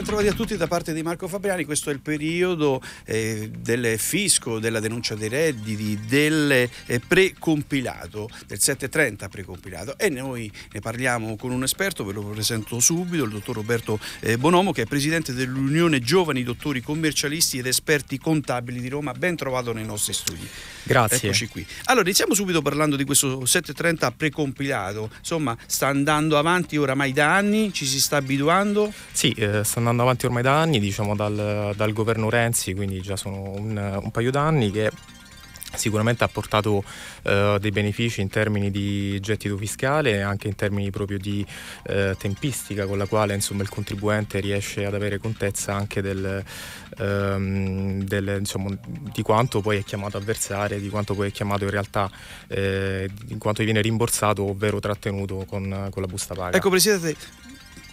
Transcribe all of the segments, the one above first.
Bentrovati a tutti da parte di Marco Fabriani, questo è il periodo eh, del fisco, della denuncia dei redditi, del eh, precompilato, del 730 precompilato e noi ne parliamo con un esperto, ve lo presento subito, il dottor Roberto eh, Bonomo che è presidente dell'Unione Giovani Dottori Commercialisti ed Esperti Contabili di Roma, ben trovato nei nostri studi. Grazie. Eccoci qui. Allora iniziamo subito parlando di questo 730 precompilato, insomma sta andando avanti oramai da anni, ci si sta abituando? Sì, eh, sta andando andando avanti ormai da anni, diciamo dal, dal governo Renzi, quindi già sono un, un paio d'anni che sicuramente ha portato eh, dei benefici in termini di gettito fiscale e anche in termini proprio di eh, tempistica con la quale insomma, il contribuente riesce ad avere contezza anche del, ehm, del, insomma, di quanto poi è chiamato a versare, di quanto poi è chiamato in realtà, eh, di quanto viene rimborsato ovvero trattenuto con, con la busta paga. Ecco Presidente,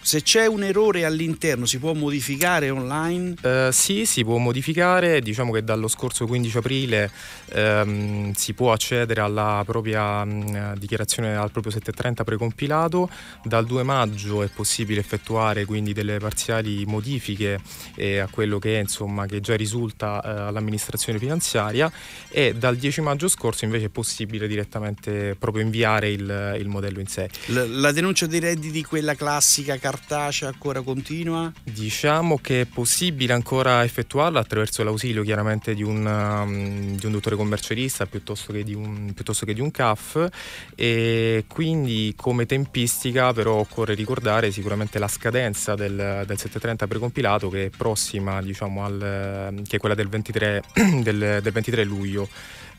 se c'è un errore all'interno si può modificare online? Uh, sì, si può modificare, diciamo che dallo scorso 15 aprile um, si può accedere alla propria um, dichiarazione, al proprio 730 precompilato, dal 2 maggio è possibile effettuare quindi delle parziali modifiche eh, a quello che, insomma, che già risulta eh, all'amministrazione finanziaria e dal 10 maggio scorso invece è possibile direttamente proprio inviare il, il modello in sé. La, la denuncia dei redditi, quella classica cartacea ancora continua? Diciamo che è possibile ancora effettuarla attraverso l'ausilio chiaramente di un, um, di un dottore commercialista piuttosto che, un, piuttosto che, di un, CAF e quindi come tempistica però occorre ricordare sicuramente la scadenza del, del 730 precompilato che è prossima diciamo al, che è quella del 23, del, del 23 luglio.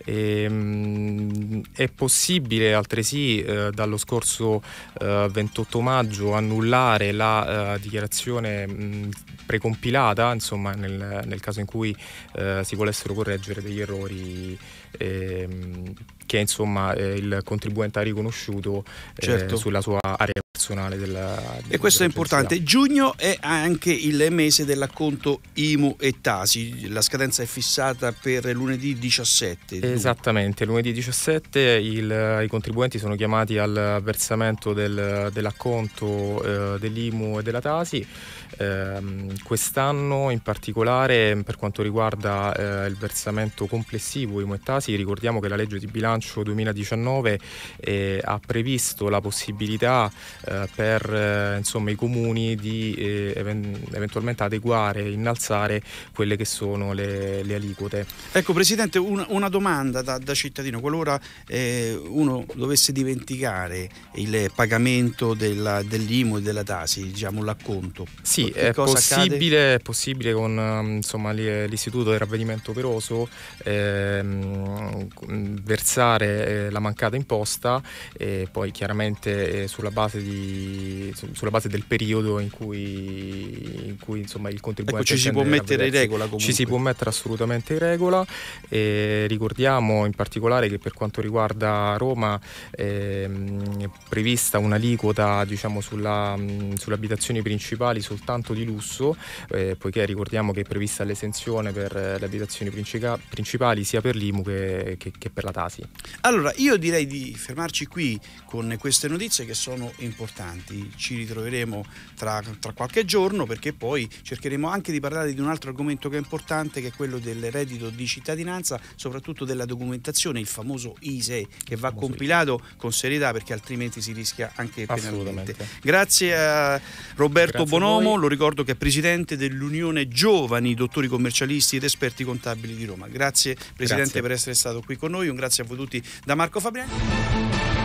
E, ehm, è possibile altresì eh, dallo scorso eh, 28 maggio annullare la eh, dichiarazione mh, precompilata, insomma, nel, nel, caso in cui eh, si volessero correggere degli errori ehm, che insomma, eh, il contribuente ha riconosciuto eh, certo. sulla sua area personale della... E questo della è importante. Società. Giugno è anche il mese dell'acconto IMU e Tasi, la scadenza è fissata per lunedì 17. Esattamente, lunedì 17 il, i contribuenti sono chiamati al versamento del, dell'acconto eh, dell'IMU e della Tasi. Eh, quest'anno in particolare per quanto riguarda eh, il versamento complessivo IMU e Tasi, ricordiamo che la legge di bilancio 2019 eh, ha previsto la possibilità eh, per eh, insomma, i comuni di eh, eventualmente adeguare e innalzare quelle che sono le, le aliquote. Ecco Presidente, un, una domanda da, da cittadino, qualora eh, uno dovesse dimenticare il pagamento della, dell'IMU e della TASI, diciamo l'acconto. Sì, è possibile, è possibile, con um, insomma, l'istituto del ravvedimento operoso ehm, versare la mancata imposta e poi chiaramente eh, sulla base di sulla base del periodo in cui, in cui insomma, il contribuente... Ecco, ci si può mettere in regola comunque. Ci si può mettere assolutamente in regola. E ricordiamo in particolare che per quanto riguarda Roma è ehm, prevista un'aliquota diciamo, sulla, sulle abitazioni principali soltanto di lusso, eh, poiché ricordiamo che è prevista l'esenzione per le abitazioni principali sia per l'IMU che, che, che per la TASI. Allora, io direi di fermarci qui con queste notizie che sono importanti importanti. Ci ritroveremo tra, tra, qualche giorno perché poi cercheremo anche di parlare di un altro argomento che è importante che è quello del reddito di cittadinanza, soprattutto della documentazione, il famoso ISE che va compilato con serietà perché altrimenti si rischia anche penalmente. Grazie a Roberto Grazie Bonomo, a lo ricordo che è presidente dell'Unione Giovani Dottori Commercialisti ed Esperti Contabili di Roma. Grazie Presidente grazie. per essere stato qui con noi, un grazie a voi tutti da Marco Fabriani.